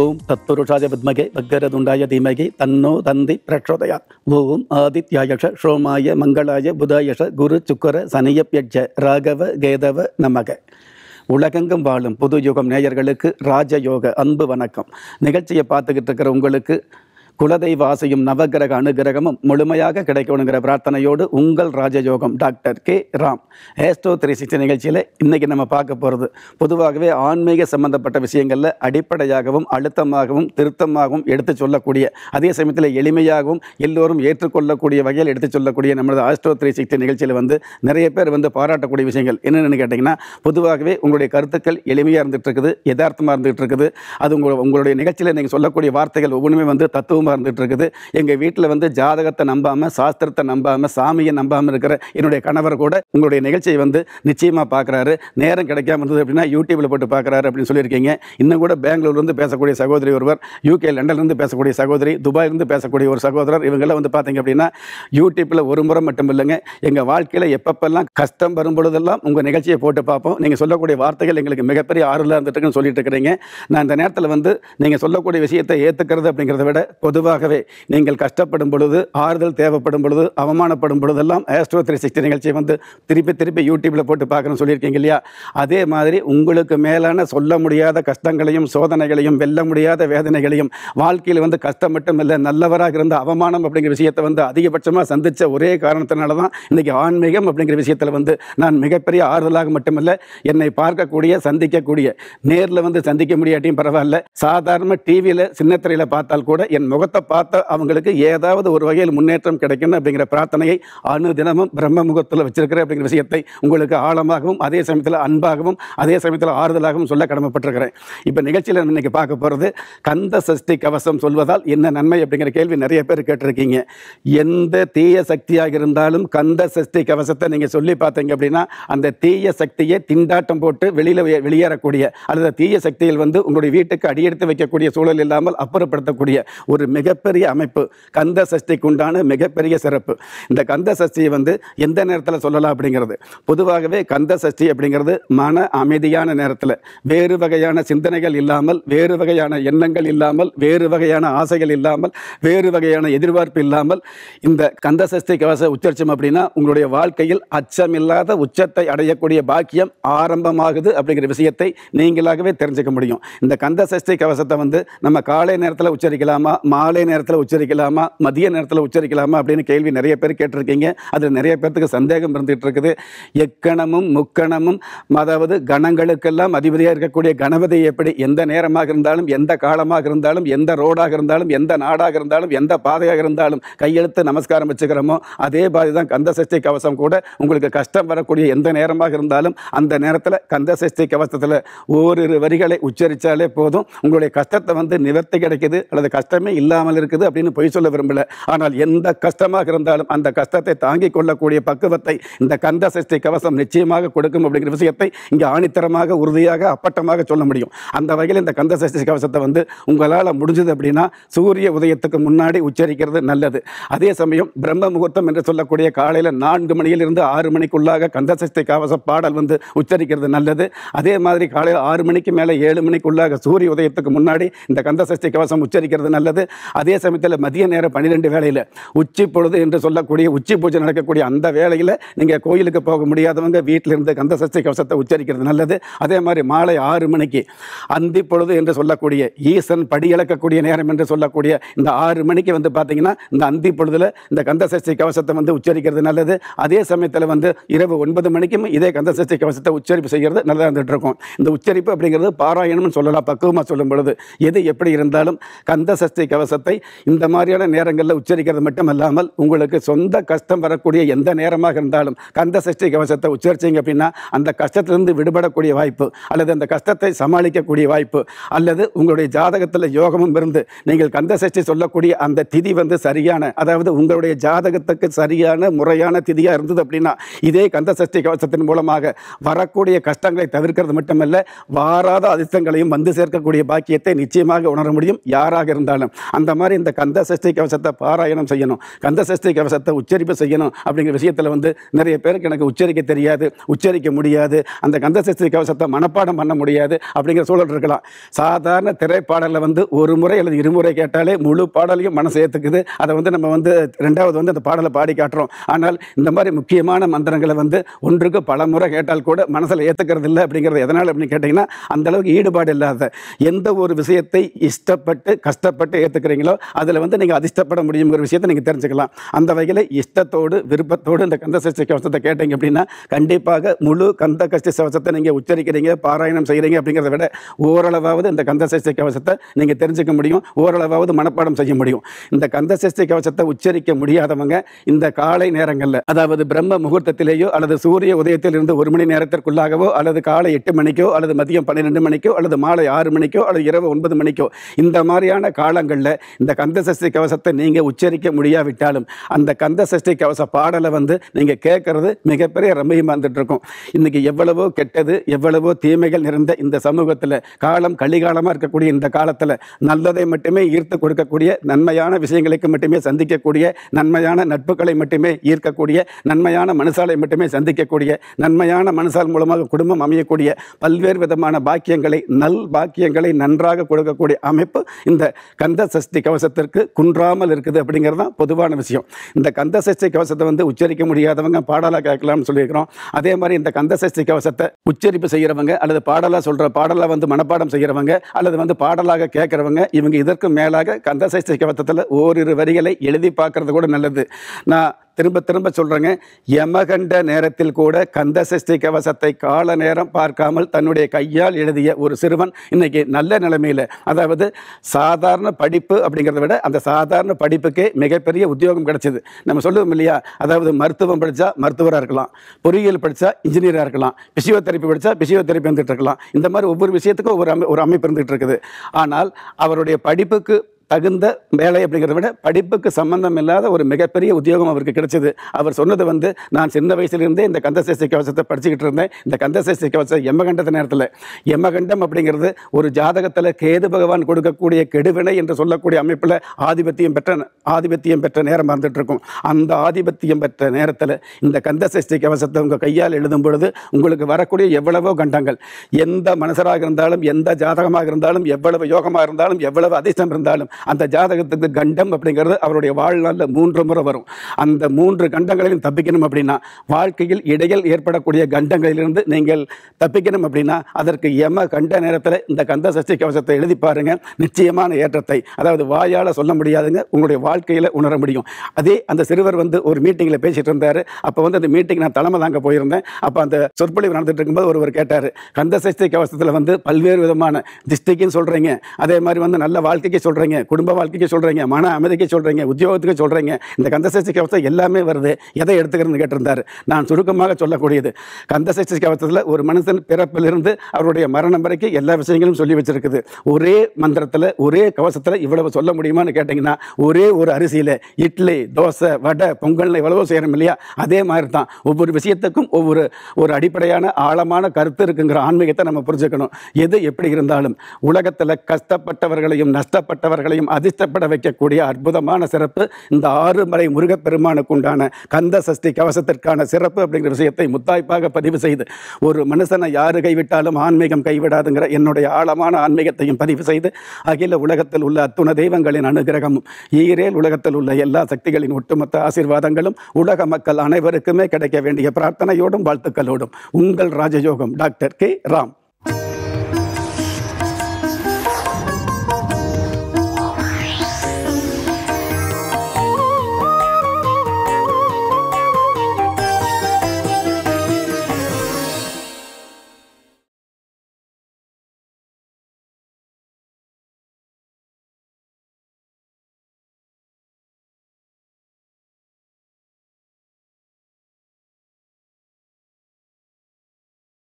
ஓம் தத்புருஷாய வித்மகே பக்கரதுண்டாய தீமகே தன்னோ தந்தி பிரக்ஷோதயா ஓம் ஆதித்யாயஷ ஷோமாய மங்களாய புதாயஷ குரு சுக்கர சனியப்யட்ச ராகவ கேதவ நமக உலகெங்கும் வாழும் புது யுகம் நேயர்களுக்கு ராஜயோக அன்பு வணக்கம் நிகழ்ச்சியை பார்த்துக்கிட்டு இருக்கிற உங்களுக்கு குலதெய்வ ஆசையும் நவகிரக அனுகிரகமும் முழுமையாக கிடைக்கணுங்கிற பிரார்த்தனையோடு உங்கள் Rajayogam doctor K Ram astro three sixty நிகழ்ச்சியில் இன்றைக்கி நம்ம பார்க்க போகிறது பொதுவாகவே ஆன்மீக சம்பந்தப்பட்ட விஷயங்களில் அடிப்படையாகவும் அழுத்தமாகவும் திருத்தமாகவும் எடுத்து சொல்லக்கூடிய அதே சமயத்தில் எளிமையாகவும் எல்லோரும் ஏற்றுக்கொள்ளக்கூடிய வகையில் எடுத்து சொல்லக்கூடிய நம்மளது ஆஸ்ட்ரோ த்ரீ சிக்ஸ்டி நிகழ்ச்சியில் வந்து நிறைய பேர் வந்து பாராட்டக்கூடிய விஷயங்கள் என்னென்னு கேட்டிங்கன்னா பொதுவாகவே உங்களுடைய கருத்துக்கள் எளிமையாக இருந்துகிட்டு இருக்குது யதார்த்தமாக இருந்துகிட்டு இருக்குது அது உங்களுடைய நிகழ்ச்சியில் நீங்கள் சொல்லக்கூடிய வார்த்தைகள் ஒவ்வொன்றுமே வந்து தத்துவம் குடும்பம் இருந்துகிட்டு இருக்குது எங்கள் வீட்டில் வந்து ஜாதகத்தை நம்பாமல் சாஸ்திரத்தை நம்பாமல் சாமியை நம்பாமல் இருக்கிற என்னுடைய கணவர் கூட உங்களுடைய நிகழ்ச்சியை வந்து நிச்சயமாக பார்க்குறாரு நேரம் கிடைக்காம இருந்தது அப்படின்னா யூடியூப்பில் போட்டு பார்க்குறாரு அப்படின்னு சொல்லியிருக்கீங்க இன்னும் கூட பெங்களூர்லேருந்து பேசக்கூடிய சகோதரி ஒருவர் யூகே லண்டன்லேருந்து பேசக்கூடிய சகோதரி துபாயிலிருந்து பேசக்கூடிய ஒரு சகோதரர் இவங்கெல்லாம் வந்து பார்த்தீங்க அப்படின்னா யூடியூப்பில் ஒரு முறை மட்டும் இல்லைங்க எங்கள் வாழ்க்கையில் எப்பப்பெல்லாம் கஷ்டம் வரும்பொழுதெல்லாம் உங்கள் நிகழ்ச்சியை போட்டு பார்ப்போம் நீங்கள் சொல்லக்கூடிய வார்த்தைகள் எங்களுக்கு மிகப்பெரிய ஆறுதலாக இருந்துட்டுருக்குன்னு சொல்லிட்டு இருக்கிறீங்க நான் இந்த நேரத்தில் வந்து நீங்கள் சொல்லக்கூடிய விஷயத்தை ஏற்றுக்கிறது அப்படிங்கிறத விட பொதுவாகவே நீங்கள் கஷ்டப்படும் பொழுது ஆறுதல் தேவைப்படும் பொழுது அவமானப்படும் பொழுதெல்லாம் ஆஸ்ட்ரோ த்ரீ சிக்ஸ்டி நிகழ்ச்சியை வந்து திருப்பி திருப்பி யூடியூப்பில் போட்டு பார்க்கணும்னு சொல்லியிருக்கீங்க இல்லையா அதே மாதிரி உங்களுக்கு மேலான சொல்ல முடியாத கஷ்டங்களையும் சோதனைகளையும் வெல்ல முடியாத வேதனைகளையும் வாழ்க்கையில் வந்து கஷ்டம் மட்டும் இல்லை நல்லவராக இருந்த அவமானம் அப்படிங்கிற விஷயத்தை வந்து அதிகபட்சமாக சந்தித்த ஒரே காரணத்தினால தான் இன்றைக்கி ஆன்மீகம் அப்படிங்கிற விஷயத்தில் வந்து நான் மிகப்பெரிய ஆறுதலாக மட்டுமல்ல என்னை பார்க்கக்கூடிய சந்திக்கக்கூடிய நேரில் வந்து சந்திக்க முடியாட்டியும் பரவாயில்ல சாதாரண டிவியில் சின்னத்திரையில் பார்த்தால் கூட என் முக முகத்தை பார்த்த அவங்களுக்கு ஏதாவது ஒரு வகையில் முன்னேற்றம் கிடைக்கணும் அப்படிங்கிற பிரார்த்தனையை அணு தினமும் பிரம்ம முகத்தில் வச்சிருக்கிற அப்படிங்கிற விஷயத்தை உங்களுக்கு ஆழமாகவும் அதே சமயத்தில் அன்பாகவும் அதே சமயத்தில் ஆறுதலாகவும் சொல்ல கடமைப்பட்டிருக்கிறேன் இப்போ நிகழ்ச்சியில் இன்னைக்கு இன்றைக்கி பார்க்க போகிறது கந்த சஷ்டி கவசம் சொல்வதால் என்ன நன்மை அப்படிங்கிற கேள்வி நிறைய பேர் கேட்டிருக்கீங்க எந்த தீய சக்தியாக இருந்தாலும் கந்த சஷ்டி கவசத்தை நீங்கள் சொல்லி பார்த்தீங்க அப்படின்னா அந்த தீய சக்தியை திண்டாட்டம் போட்டு வெளியில் வெளியேறக்கூடிய அல்லது தீய சக்தியில் வந்து உங்களுடைய வீட்டுக்கு அடியெடுத்து வைக்கக்கூடிய சூழல் இல்லாமல் அப்புறப்படுத்தக்கூடிய ஒரு மிகப்பெரிய அமைப்பு கந்த சஷ்டிக்கு உண்டான மிகப்பெரிய சிறப்பு இந்த கந்த சஷ்டியை வந்து எந்த நேரத்தில் சொல்லலாம் அப்படிங்கிறது பொதுவாகவே கந்த சஷ்டி அப்படிங்கிறது மன அமைதியான நேரத்தில் வேறு வகையான சிந்தனைகள் இல்லாமல் வேறு வகையான எண்ணங்கள் இல்லாமல் வேறு வகையான ஆசைகள் இல்லாமல் வேறு வகையான எதிர்பார்ப்பு இல்லாமல் இந்த கந்த சஷ்டி கவச உச்சரிச்சம் அப்படின்னா உங்களுடைய வாழ்க்கையில் அச்சமில்லாத உச்சத்தை அடையக்கூடிய பாக்கியம் ஆரம்பமாகுது அப்படிங்கிற விஷயத்தை நீங்களாகவே தெரிஞ்சுக்க முடியும் இந்த கந்த சஷ்டி கவசத்தை வந்து நம்ம காலை நேரத்தில் உச்சரிக்கலாமா மாலை நேரத்தில் உச்சரிக்கலாமா மதிய நேரத்தில் உச்சரிக்கலாமா அப்படின்னு கேள்வி நிறைய பேர் கேட்டிருக்கீங்க அதில் நிறைய பேர்த்துக்கு சந்தேகம் இருந்துகிட்டு இருக்குது எக்கணமும் முக்கணமும் அதாவது கணங்களுக்கெல்லாம் அதிபதியாக இருக்கக்கூடிய கணபதி எப்படி எந்த நேரமாக இருந்தாலும் எந்த காலமாக இருந்தாலும் எந்த ரோடாக இருந்தாலும் எந்த நாடாக இருந்தாலும் எந்த பாதையாக இருந்தாலும் கையெழுத்து நமஸ்காரம் வச்சுக்கிறோமோ அதே பாதி தான் கந்த சஷ்டி கவசம் கூட உங்களுக்கு கஷ்டம் வரக்கூடிய எந்த நேரமாக இருந்தாலும் அந்த நேரத்தில் கந்த சஷ்டி கவசத்தில் ஓரிரு வரிகளை உச்சரித்தாலே போதும் உங்களுடைய கஷ்டத்தை வந்து நிவர்த்தி கிடைக்கிது அல்லது கஷ்டமே இல்லை இல்லாமல் இருக்குது அப்படின்னு பொய் சொல்ல விரும்பலை ஆனால் எந்த கஷ்டமாக இருந்தாலும் அந்த கஷ்டத்தை தாங்கிக் கொள்ளக்கூடிய பக்குவத்தை இந்த கந்த சஷ்டி கவசம் நிச்சயமாக கொடுக்கும் அப்படிங்கிற விஷயத்தை இங்கே ஆணித்தரமாக உறுதியாக அப்பட்டமாக சொல்ல முடியும் அந்த வகையில் இந்த கந்த சஷ்டி கவசத்தை வந்து உங்களால் முடிஞ்சது அப்படின்னா சூரிய உதயத்துக்கு முன்னாடி உச்சரிக்கிறது நல்லது அதே சமயம் பிரம்ம முகூர்த்தம் என்று சொல்லக்கூடிய காலையில் நான்கு மணியிலிருந்து ஆறு மணிக்குள்ளாக கந்த சஷ்டி கவச பாடல் வந்து உச்சரிக்கிறது நல்லது அதே மாதிரி காலையில் ஆறு மணிக்கு மேலே ஏழு மணிக்குள்ளாக சூரிய உதயத்துக்கு முன்னாடி இந்த கந்த சஷ்டி கவசம் உச்சரிக்கிறது நல்லது அதே சமயத்தில் மதிய நேரம் பன்னிரெண்டு வேலையில் உச்சி பொழுது என்று சொல்லக்கூடிய உச்சி பூஜை நடக்கக்கூடிய அந்த வேலையில் நீங்கள் கோயிலுக்கு போக முடியாதவங்க வீட்டில் இருந்து கந்த சஷ்டி கவசத்தை உச்சரிக்கிறது நல்லது அதே மாதிரி மாலை ஆறு மணிக்கு அந்தி பொழுது என்று சொல்லக்கூடிய ஈசன் இழக்கக்கூடிய நேரம் என்று சொல்லக்கூடிய இந்த ஆறு மணிக்கு வந்து பார்த்தீங்கன்னா இந்த அந்தி பொழுதுல இந்த கந்த சஷ்டி கவசத்தை வந்து உச்சரிக்கிறது நல்லது அதே சமயத்தில் வந்து இரவு ஒன்பது மணிக்கும் இதே கந்த சஷ்டி கவசத்தை உச்சரிப்பு செய்கிறது நல்லா இருந்துகிட்டு இருக்கும் இந்த உச்சரிப்பு அப்படிங்கிறது பாராயணம்னு சொல்லலாம் பக்குவமாக சொல்லும் பொழுது எது எப்படி இருந்தாலும் கந்த சஷ்டி கவசம் கவசத்தை இந்த மாதிரியான நேரங்களில் உச்சரிக்கிறது மட்டுமல்லாமல் உங்களுக்கு சொந்த கஷ்டம் வரக்கூடிய எந்த நேரமாக இருந்தாலும் கந்த சஷ்டி கவசத்தை உச்சரிச்சிங்க அப்படின்னா அந்த கஷ்டத்திலிருந்து விடுபடக்கூடிய வாய்ப்பு அல்லது அந்த கஷ்டத்தை சமாளிக்கக்கூடிய வாய்ப்பு அல்லது உங்களுடைய ஜாதகத்தில் யோகமும் இருந்து நீங்கள் கந்த சஷ்டி சொல்லக்கூடிய அந்த திதி வந்து சரியான அதாவது உங்களுடைய ஜாதகத்துக்கு சரியான முறையான திதியாக இருந்தது அப்படின்னா இதே கந்த சஷ்டி கவசத்தின் மூலமாக வரக்கூடிய கஷ்டங்களை தவிர்க்கிறது மட்டுமல்ல வாராத அதிர்ஷ்டங்களையும் வந்து சேர்க்கக்கூடிய பாக்கியத்தை நிச்சயமாக உணர முடியும் யாராக இருந்தாலும் அந்த மாதிரி இந்த கந்த சஷ்டி கவசத்தை பாராயணம் செய்யணும் கந்த சஷ்டி கவசத்தை உச்சரிப்பு செய்யணும் அப்படிங்கிற விஷயத்தில் வந்து நிறைய பேருக்கு எனக்கு உச்சரிக்க தெரியாது உச்சரிக்க முடியாது அந்த கந்த சஷ்டி கவசத்தை மனப்பாடம் பண்ண முடியாது அப்படிங்கிற சூழல் இருக்கலாம் சாதாரண திரைப்பாடலில் வந்து ஒரு முறை அல்லது இருமுறை கேட்டாலே முழு பாடலையும் மனசு ஏற்றுக்குது அதை வந்து நம்ம வந்து ரெண்டாவது வந்து அந்த பாடலை பாடி காட்டுறோம் ஆனால் இந்த மாதிரி முக்கியமான மந்திரங்களை வந்து ஒன்றுக்கு பல முறை கேட்டால் கூட மனசில் ஏற்றுக்கிறது இல்லை அப்படிங்கிறது எதனால் அப்படின்னு கேட்டிங்கன்னா அந்தளவுக்கு ஈடுபாடு இல்லாத எந்த ஒரு விஷயத்தை இஷ்டப்பட்டு கஷ்டப்பட்டு ஏற்றுக்க இருக்கிறீங்களோ அதில் வந்து நீங்கள் அதிர்ஷ்டப்பட முடியுங்கிற விஷயத்தை நீங்கள் தெரிஞ்சுக்கலாம் அந்த வகையில் இஷ்டத்தோடு விருப்பத்தோடு இந்த கந்த சஷ்டி கவசத்தை கேட்டீங்க அப்படின்னா கண்டிப்பாக முழு கந்த கஷ்டி கவசத்தை நீங்கள் உச்சரிக்கிறீங்க பாராயணம் செய்கிறீங்க அப்படிங்கிறத விட ஓரளவாவது இந்த கந்த சஷ்டி கவசத்தை நீங்கள் தெரிஞ்சுக்க முடியும் ஓரளவாவது மனப்பாடம் செய்ய முடியும் இந்த கந்த சஷ்டி கவசத்தை உச்சரிக்க முடியாதவங்க இந்த காலை நேரங்களில் அதாவது பிரம்ம முகூர்த்தத்திலேயோ அல்லது சூரிய உதயத்திலிருந்து ஒரு மணி நேரத்திற்குள்ளாகவோ அல்லது காலை எட்டு மணிக்கோ அல்லது மதியம் பன்னிரெண்டு மணிக்கோ அல்லது மாலை ஆறு மணிக்கோ அல்லது இரவு ஒன்பது மணிக்கோ இந்த மாதிரியான காலங்களில் இந்த கந்த சஷ்டி கவசத்தை நீங்கள் உச்சரிக்க முடியாவிட்டாலும் அந்த கந்த சஷ்டி கவச பாடலை வந்து நீங்கள் கேட்கறது மிகப்பெரிய ரம்மியமாக இருக்கும் இன்றைக்கி எவ்வளவோ கெட்டது எவ்வளவோ தீமைகள் நிறைந்த இந்த சமூகத்தில் காலம் கலிகாலமாக இருக்கக்கூடிய இந்த காலத்தில் நல்லதை மட்டுமே ஈர்த்து கொடுக்கக்கூடிய நன்மையான விஷயங்களுக்கு மட்டுமே சந்திக்கக்கூடிய நன்மையான நட்புகளை மட்டுமே ஈர்க்கக்கூடிய நன்மையான மனுஷாலை மட்டுமே சந்திக்கக்கூடிய நன்மையான மனுஷால் மூலமாக குடும்பம் அமையக்கூடிய பல்வேறு விதமான பாக்கியங்களை நல் பாக்கியங்களை நன்றாக கொடுக்கக்கூடிய அமைப்பு இந்த கந்த சஷ்டி கவசத்திற்கு குன்றாமல் இருக்குது அப்படிங்கிறது தான் பொதுவான விஷயம் இந்த கந்த சஷ்டி கவசத்தை வந்து உச்சரிக்க முடியாதவங்க பாடலாக கேட்கலாம்னு சொல்லியிருக்கிறோம் அதே மாதிரி இந்த கந்த சஷ்டி கவசத்தை உச்சரிப்பு செய்கிறவங்க அல்லது பாடலாக சொல்கிற பாடலாக வந்து மனப்பாடம் செய்கிறவங்க அல்லது வந்து பாடலாக கேட்குறவங்க இவங்க இதற்கு மேலாக கந்த சஷ்டி கவசத்தில் ஓரிரு வரிகளை எழுதி பார்க்குறது கூட நல்லது நான் திரும்ப திரும்ப சொல்கிறேங்க யமகண்ட நேரத்தில் கூட கந்த சஷ்டி கவசத்தை கால நேரம் பார்க்காமல் தன்னுடைய கையால் எழுதிய ஒரு சிறுவன் இன்றைக்கி நல்ல நிலைமையில் அதாவது சாதாரண படிப்பு அப்படிங்கிறத விட அந்த சாதாரண படிப்புக்கே மிகப்பெரிய உத்தியோகம் கிடைச்சிது நம்ம சொல்லுவோம் இல்லையா அதாவது மருத்துவம் படித்தா மருத்துவராக இருக்கலாம் பொறியியல் படித்தா இன்ஜினியராக இருக்கலாம் தெரப்பி படித்தா தெரப்பி இருந்துகிட்டு இருக்கலாம் இந்த மாதிரி ஒவ்வொரு விஷயத்துக்கும் ஒவ்வொரு அமை ஒரு அமைப்பு இருந்துகிட்டு இருக்குது ஆனால் அவருடைய படிப்புக்கு தகுந்த வேலை அப்படிங்கிறத விட படிப்புக்கு சம்பந்தம் இல்லாத ஒரு மிகப்பெரிய உத்தியோகம் அவருக்கு கிடைச்சது அவர் சொன்னது வந்து நான் சின்ன வயசுலேருந்தே இந்த கந்தசேசி கவசத்தை படிச்சுக்கிட்டு இருந்தேன் இந்த கந்தசேசி கவசம் எம்மகண்டத்து நேரத்தில் எம்மகண்டம் அப்படிங்கிறது ஒரு ஜாதகத்தில் கேது பகவான் கொடுக்கக்கூடிய கெடுவினை என்று சொல்லக்கூடிய அமைப்பில் ஆதிபத்தியம் பெற்ற ஆதிபத்தியம் பெற்ற நேரம் இருக்கும் அந்த ஆதிபத்தியம் பெற்ற நேரத்தில் இந்த கந்தசேஷ்டி கவசத்தை உங்கள் கையால் எழுதும் பொழுது உங்களுக்கு வரக்கூடிய எவ்வளவோ கண்டங்கள் எந்த மனசராக இருந்தாலும் எந்த ஜாதகமாக இருந்தாலும் எவ்வளவு யோகமாக இருந்தாலும் எவ்வளவு அதிர்ஷ்டம் இருந்தாலும் அந்த ஜாதகத்துக்கு கண்டம் அப்படிங்கிறது அவருடைய வாழ்நாளில் மூன்று முறை வரும் அந்த மூன்று கண்டங்களையும் தப்பிக்கணும் அப்படின்னா வாழ்க்கையில் இடையில் ஏற்படக்கூடிய கண்டங்களிலிருந்து நீங்கள் தப்பிக்கணும் அப்படின்னா அதற்கு எம கண்ட நேரத்தில் இந்த கந்த சஷ்டி கவசத்தை எழுதி பாருங்கள் நிச்சயமான ஏற்றத்தை அதாவது வாயால் சொல்ல முடியாதுங்க உங்களுடைய வாழ்க்கையில் உணர முடியும் அதே அந்த சிறுவர் வந்து ஒரு மீட்டிங்கில் பேசிகிட்டு இருந்தார் அப்போ வந்து அந்த மீட்டிங் நான் தலைமை தாங்க போயிருந்தேன் அப்போ அந்த சொற்பொழிவு நடந்துட்டு இருக்கும்போது ஒருவர் கேட்டார் கந்த சஷ்டி கவசத்தில் வந்து பல்வேறு விதமான திஷ்டிக்குன்னு சொல்கிறீங்க அதே மாதிரி வந்து நல்ல வாழ்க்கைக்கு சொல்கிறீங்க குடும்ப வாழ்க்கைக்கு சொல்கிறீங்க மன அமைதிக்கு சொல்கிறீங்க உத்தியோகத்துக்கு சொல்கிறீங்க இந்த கந்தசஷ்டி கவசம் எல்லாமே வருது எதை எடுத்துக்கிறேன்னு கேட்டிருந்தார் நான் சுருக்கமாக சொல்லக்கூடியது கந்தசஷ்டி கவசத்தில் ஒரு மனுஷன் பிறப்பிலிருந்து அவருடைய மரணம் வரைக்கும் எல்லா விஷயங்களும் சொல்லி வச்சுருக்குது ஒரே மந்திரத்தில் ஒரே கவசத்தில் இவ்வளவு சொல்ல முடியுமான்னு கேட்டிங்கன்னா ஒரே ஒரு அரிசியில் இட்லி தோசை வடை பொங்கல்னு எவ்வளவோ செய்கிறோம் இல்லையா அதே மாதிரி தான் ஒவ்வொரு விஷயத்துக்கும் ஒவ்வொரு ஒரு அடிப்படையான ஆழமான கருத்து இருக்குங்கிற ஆன்மீகத்தை நம்ம புரிஞ்சுக்கணும் எது எப்படி இருந்தாலும் உலகத்தில் கஷ்டப்பட்டவர்களையும் நஷ்டப்பட்டவர்களையும் அனைவரையும் அதிர்ஷ்டப்பட வைக்கக்கூடிய அற்புதமான சிறப்பு இந்த ஆறு மலை முருகப்பெருமானுக்கு உண்டான கந்த சஷ்டி கவசத்திற்கான சிறப்பு அப்படிங்கிற விஷயத்தை முத்தாய்ப்பாக பதிவு செய்து ஒரு மனுஷனை யாரு கைவிட்டாலும் ஆன்மீகம் கைவிடாதுங்கிற என்னுடைய ஆழமான ஆன்மீகத்தையும் பதிவு செய்து அகில உலகத்தில் உள்ள அத்துண தெய்வங்களின் அனுகிரகமும் ஈரேல் உலகத்தில் உள்ள எல்லா சக்திகளின் ஒட்டுமொத்த ஆசீர்வாதங்களும் உலக மக்கள் அனைவருக்குமே கிடைக்க வேண்டிய பிரார்த்தனையோடும் வாழ்த்துக்களோடும் உங்கள் ராஜயோகம் டாக்டர் கே ராம்